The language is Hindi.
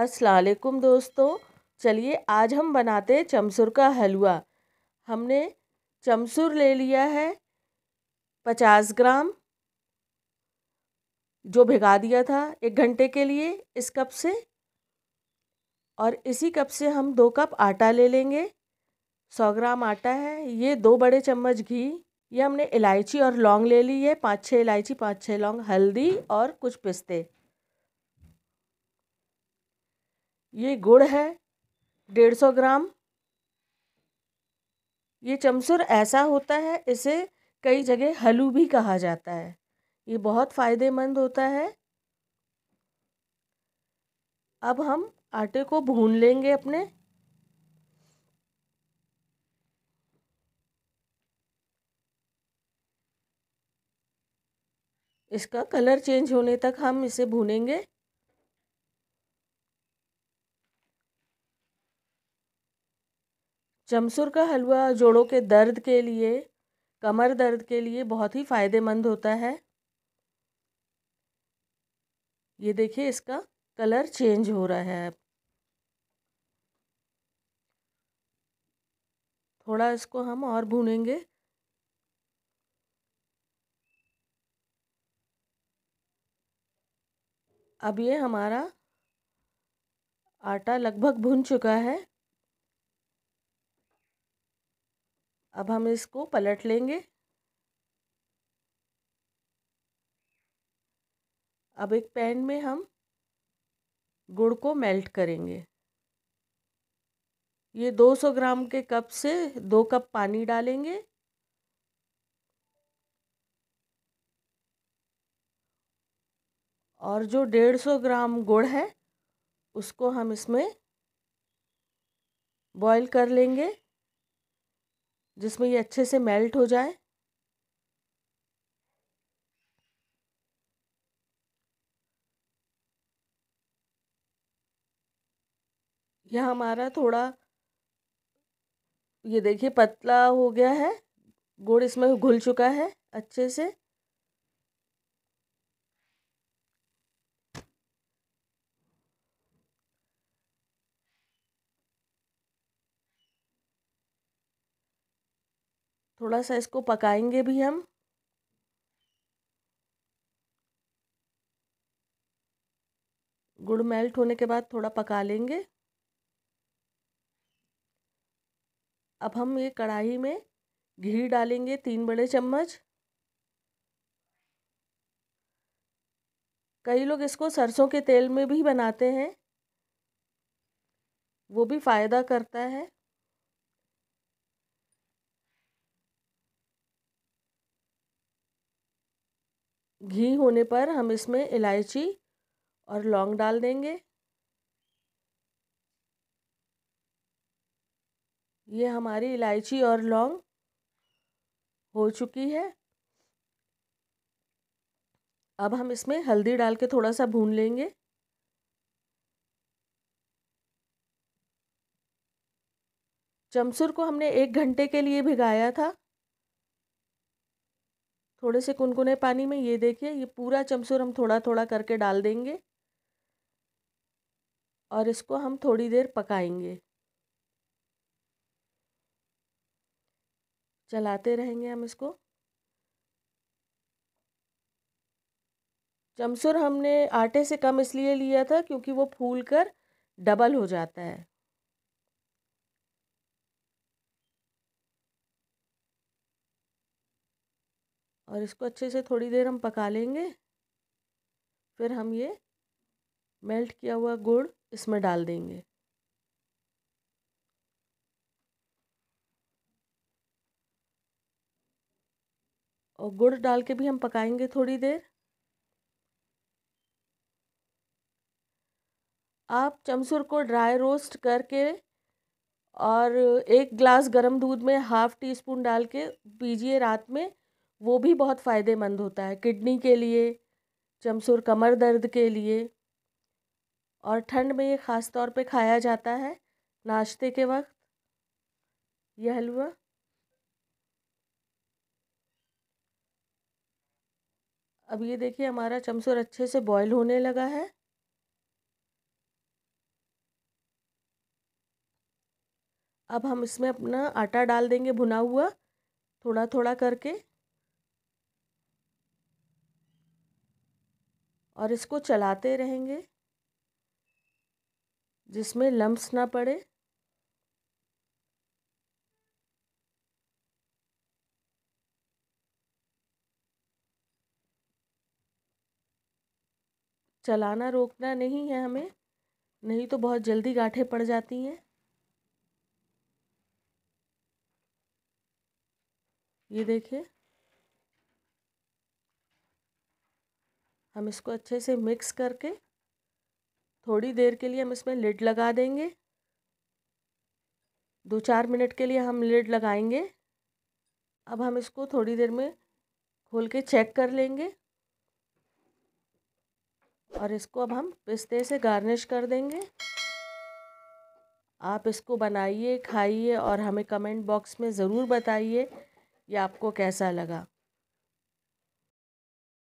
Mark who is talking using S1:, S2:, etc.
S1: असलकुम दोस्तों चलिए आज हम बनाते हैं चमसुर का हलवा हमने चमसुर ले लिया है पचास ग्राम जो भिगा दिया था एक घंटे के लिए इस कप से और इसी कप से हम दो कप आटा ले लेंगे सौ ग्राम आटा है ये दो बड़े चम्मच घी ये हमने इलायची और लौंग ले ली है पाँच छः इलायची पाँच छः लौंग हल्दी और कुछ पिस्ते ये गुड़ है डेढ़ सौ ग्राम ये चमसुर ऐसा होता है इसे कई जगह हलू भी कहा जाता है ये बहुत फ़ायदेमंद होता है अब हम आटे को भून लेंगे अपने इसका कलर चेंज होने तक हम इसे भूनेंगे चमसुर का हलवा जोड़ों के दर्द के लिए कमर दर्द के लिए बहुत ही फ़ायदेमंद होता है ये देखिए इसका कलर चेंज हो रहा है अब थोड़ा इसको हम और भूनेंगे अब ये हमारा आटा लगभग भुन चुका है अब हम इसको पलट लेंगे अब एक पैन में हम गुड़ को मेल्ट करेंगे ये 200 ग्राम के कप से दो कप पानी डालेंगे और जो 150 ग्राम गुड़ है उसको हम इसमें बॉईल कर लेंगे जिसमें ये अच्छे से मेल्ट हो जाए यह हमारा थोड़ा ये देखिए पतला हो गया है गुड़ इसमें घुल चुका है अच्छे से थोड़ा सा इसको पकाएंगे भी हम गुड़ मेल्ट होने के बाद थोड़ा पका लेंगे अब हम ये कढ़ाई में घी डालेंगे तीन बड़े चम्मच कई लोग इसको सरसों के तेल में भी बनाते हैं वो भी फ़ायदा करता है घी होने पर हम इसमें इलायची और लौंग डाल देंगे ये हमारी इलायची और लौंग हो चुकी है अब हम इसमें हल्दी डाल के थोड़ा सा भून लेंगे चमसुर को हमने एक घंटे के लिए भिगाया था थोड़े से कुनकुने पानी में ये देखिए ये पूरा चमसूर हम थोड़ा थोड़ा करके डाल देंगे और इसको हम थोड़ी देर पकाएंगे चलाते रहेंगे हम इसको चमसुर हमने आटे से कम इसलिए लिया था क्योंकि वो फूल कर डबल हो जाता है और इसको अच्छे से थोड़ी देर हम पका लेंगे फिर हम ये मेल्ट किया हुआ गुड़ इसमें डाल देंगे और गुड़ डाल के भी हम पकाएंगे थोड़ी देर आप चमसुर को ड्राई रोस्ट करके और एक ग्लास गरम दूध में हाफ़ टी स्पून डाल के पीजिए रात में वो भी बहुत फ़ायदेमंद होता है किडनी के लिए चमसुर कमर दर्द के लिए और ठंड में ये ख़ास तौर पे खाया जाता है नाश्ते के वक्त यह हलवा अब ये देखिए हमारा चमसुर अच्छे से बॉईल होने लगा है अब हम इसमें अपना आटा डाल देंगे भुना हुआ थोड़ा थोड़ा करके और इसको चलाते रहेंगे जिसमें लम्स ना पड़े चलाना रोकना नहीं है हमें नहीं तो बहुत जल्दी गांठें पड़ जाती हैं ये देखिए हम इसको अच्छे से मिक्स करके थोड़ी देर के लिए हम इसमें लिड लगा देंगे दो चार मिनट के लिए हम लिड लगाएंगे अब हम इसको थोड़ी देर में खोल के चेक कर लेंगे और इसको अब हम पिस्ते से गार्निश कर देंगे आप इसको बनाइए खाइए और हमें कमेंट बॉक्स में ज़रूर बताइए ये आपको कैसा लगा